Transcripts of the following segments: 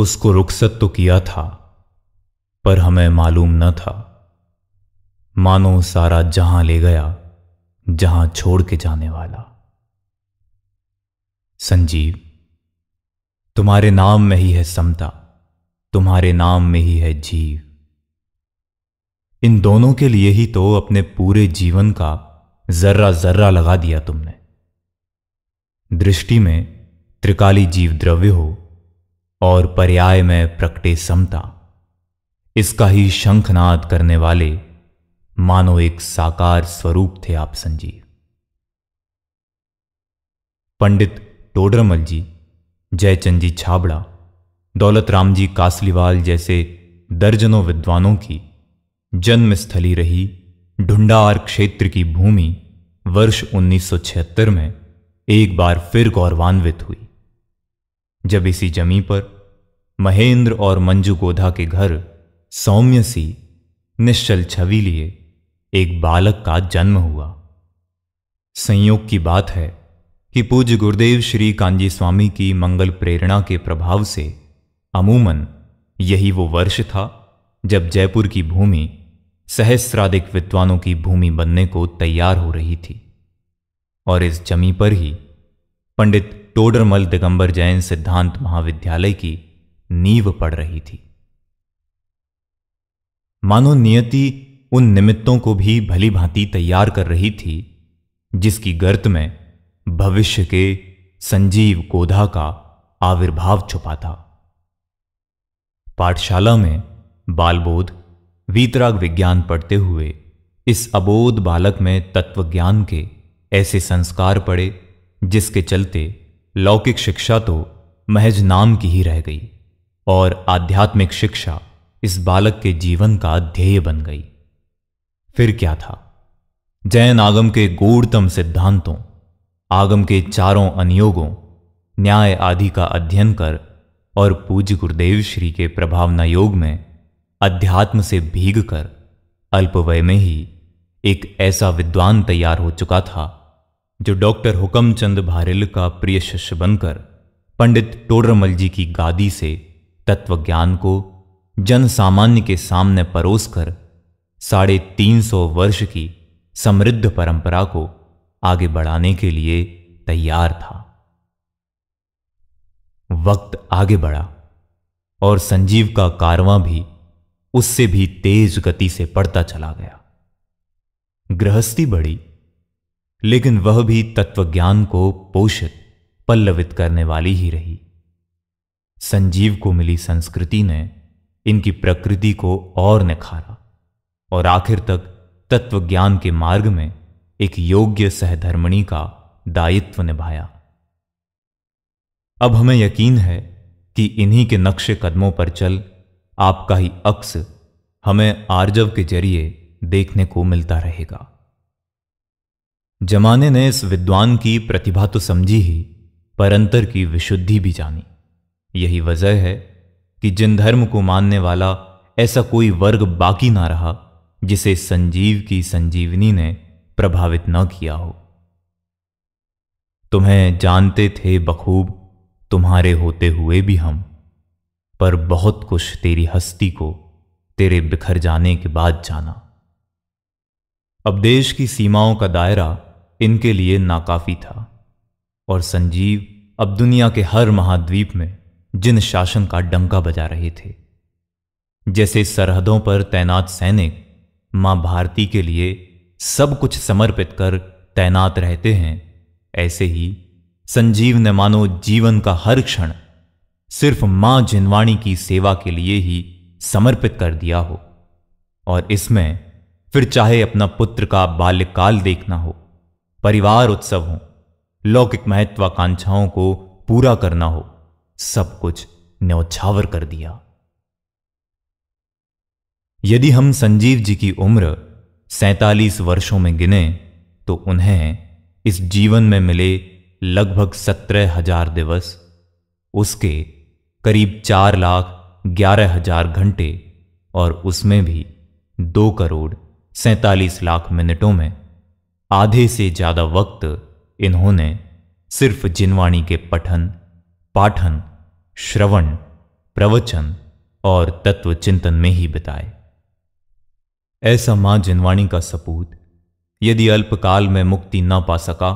उसको रुखसत तो किया था पर हमें मालूम न था मानो सारा जहां ले गया जहां छोड़ के जाने वाला संजीव तुम्हारे नाम में ही है समता तुम्हारे नाम में ही है जीव इन दोनों के लिए ही तो अपने पूरे जीवन का जर्रा जर्रा लगा दिया तुमने दृष्टि में त्रिकाली जीव द्रव्य हो और पर्याय में प्रकटे समता इसका ही शंखनाद करने वाले मानो एक साकार स्वरूप थे आप संजीव पंडित टोडरमल जी जयचंद जी छाबड़ा दौलत राम जी कासलीवाल जैसे दर्जनों विद्वानों की जन्मस्थली रही ढुंडार क्षेत्र की भूमि वर्ष 1976 में एक बार फिर गौरवान्वित हुई जब इसी जमी पर महेंद्र और मंजू गोधा के घर सौम्य सी निश्चल छवि लिए एक बालक का जन्म हुआ संयोग की बात है कि पूज्य गुरुदेव श्री कांजी स्वामी की मंगल प्रेरणा के प्रभाव से अमूमन यही वो वर्ष था जब जयपुर की भूमि सहस्राधिक विद्वानों की भूमि बनने को तैयार हो रही थी और इस जमी पर ही पंडित टोडरमल दिगंबर जैन सिद्धांत महाविद्यालय की नींव पड़ रही थी मानो नियति उन निमित्तों को भी भली भांति तैयार कर रही थी जिसकी गर्त में भविष्य के संजीव कोधा का आविर्भाव छुपा था पाठशाला में बालबोध वीतराग विज्ञान पढ़ते हुए इस अबोध बालक में तत्वज्ञान के ऐसे संस्कार पड़े जिसके चलते लौकिक शिक्षा तो महज नाम की ही रह गई और आध्यात्मिक शिक्षा इस बालक के जीवन का ध्येय बन गई फिर क्या था जैन आगम के गूढ़तम सिद्धांतों आगम के चारों अनियोगों न्याय आदि का अध्ययन कर और पूज्य गुरुदेव श्री के प्रभावना योग में अध्यात्म से भीग कर अल्पवय में ही एक ऐसा विद्वान तैयार हो चुका था जो डॉक्टर हुकमचंद भारेल का प्रिय शिष्य बनकर पंडित टोडरमल जी की गादी से तत्व ज्ञान को जन सामान्य के सामने परोसकर साढ़े तीन सौ वर्ष की समृद्ध परंपरा को आगे बढ़ाने के लिए तैयार था वक्त आगे बढ़ा और संजीव का कारवां भी उससे भी तेज गति से पड़ता चला गया गृहस्थी बढ़ी लेकिन वह भी तत्वज्ञान को पोषित पल्लवित करने वाली ही रही संजीव को मिली संस्कृति ने इनकी प्रकृति को और निखारा और आखिर तक तत्वज्ञान के मार्ग में एक योग्य सहधर्मणी का दायित्व निभाया अब हमें यकीन है कि इन्हीं के नक्शे कदमों पर चल आपका ही अक्स हमें आर्जव के जरिए देखने को मिलता रहेगा जमाने ने इस विद्वान की प्रतिभा तो समझी ही पर अंतर की विशुद्धि भी जानी यही वजह है कि जिन धर्म को मानने वाला ऐसा कोई वर्ग बाकी ना रहा जिसे संजीव की संजीवनी ने प्रभावित न किया हो तुम्हें जानते थे बखूब तुम्हारे होते हुए भी हम पर बहुत कुछ तेरी हस्ती को तेरे बिखर जाने के बाद जाना अब देश की सीमाओं का दायरा इनके लिए नाकाफी था और संजीव अब दुनिया के हर महाद्वीप में जिन शासन का डंका बजा रहे थे जैसे सरहदों पर तैनात सैनिक मां भारती के लिए सब कुछ समर्पित कर तैनात रहते हैं ऐसे ही संजीव ने मानो जीवन का हर क्षण सिर्फ मां जिनवाणी की सेवा के लिए ही समर्पित कर दिया हो और इसमें फिर चाहे अपना पुत्र का बाल्यकाल देखना हो परिवार उत्सव हो लौकिक महत्वाकांक्षाओं को पूरा करना हो सब कुछ न्यौछावर कर दिया यदि हम संजीव जी की उम्र सैतालीस वर्षों में गिने तो उन्हें इस जीवन में मिले लगभग सत्रह हजार दिवस उसके करीब चार लाख ग्यारह हजार घंटे और उसमें भी दो करोड़ सैतालीस लाख मिनटों में आधे से ज्यादा वक्त इन्होंने सिर्फ जिनवाणी के पठन पाठन श्रवण प्रवचन और तत्व चिंतन में ही बिताए ऐसा मां जिनवाणी का सपूत यदि अल्पकाल में मुक्ति न पा सका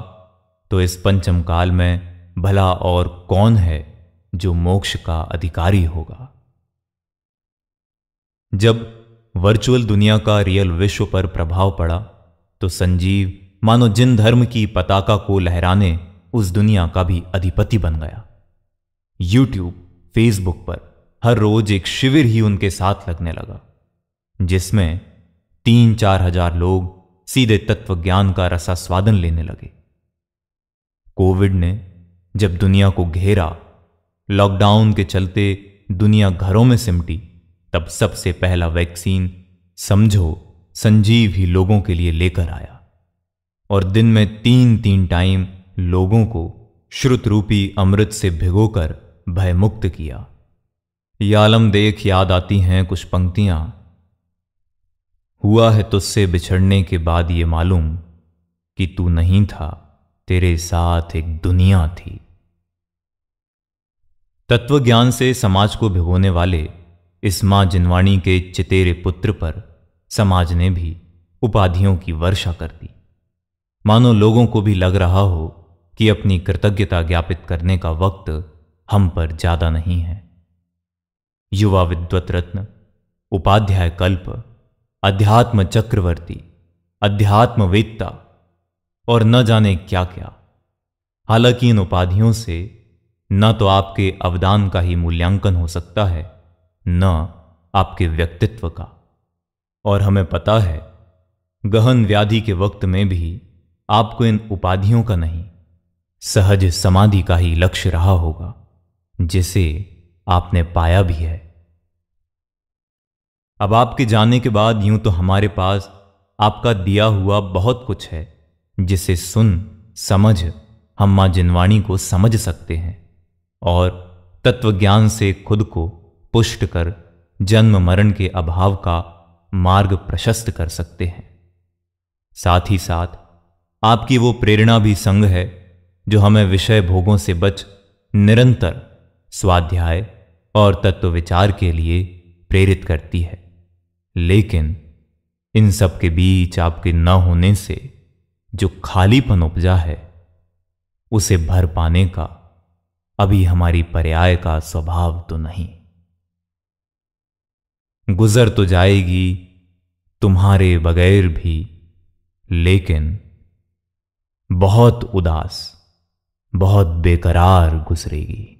तो इस पंचम काल में भला और कौन है जो मोक्ष का अधिकारी होगा जब वर्चुअल दुनिया का रियल विश्व पर प्रभाव पड़ा तो संजीव मानो जिन धर्म की पताका को लहराने उस दुनिया का भी अधिपति बन गया यूट्यूब फेसबुक पर हर रोज एक शिविर ही उनके साथ लगने लगा जिसमें तीन चार हजार लोग सीधे तत्व ज्ञान का रसा स्वादन लेने लगे कोविड ने जब दुनिया को घेरा लॉकडाउन के चलते दुनिया घरों में सिमटी तब सबसे पहला वैक्सीन समझो संजीव ही लोगों के लिए लेकर आया और दिन में तीन तीन टाइम लोगों को श्रुत रूपी अमृत से भिगोकर भयमुक्त किया यालम देख याद आती हैं कुछ पंक्तियां हुआ है तुझसे बिछड़ने के बाद ये मालूम कि तू नहीं था तेरे साथ एक दुनिया थी तत्व ज्ञान से समाज को भिगोने वाले इस मां जिनवाणी के चितेरे पुत्र पर समाज ने भी उपाधियों की वर्षा कर दी मानो लोगों को भी लग रहा हो कि अपनी कृतज्ञता ज्ञापित करने का वक्त हम पर ज्यादा नहीं है युवा विद्वत रत्न उपाध्याय कल्प अध्यात्म चक्रवर्ती अध्यात्म वेत्ता और न जाने क्या क्या हालांकि इन उपाधियों से न तो आपके अवदान का ही मूल्यांकन हो सकता है न आपके व्यक्तित्व का और हमें पता है गहन व्याधि के वक्त में भी आपको इन उपाधियों का नहीं सहज समाधि का ही लक्ष्य रहा होगा जिसे आपने पाया भी है अब आपके जाने के बाद यूं तो हमारे पास आपका दिया हुआ बहुत कुछ है जिसे सुन समझ हम मां जिनवाणी को समझ सकते हैं और तत्वज्ञान से खुद को पुष्ट कर जन्म मरण के अभाव का मार्ग प्रशस्त कर सकते हैं साथ ही साथ आपकी वो प्रेरणा भी संग है जो हमें विषय भोगों से बच निरंतर स्वाध्याय और तत्व विचार के लिए प्रेरित करती है लेकिन इन सब के बीच आपके न होने से जो खालीपन उपजा है उसे भर पाने का अभी हमारी पर्याय का स्वभाव तो नहीं गुजर तो जाएगी तुम्हारे बगैर भी लेकिन बहुत उदास बहुत बेकरार गुजरेगी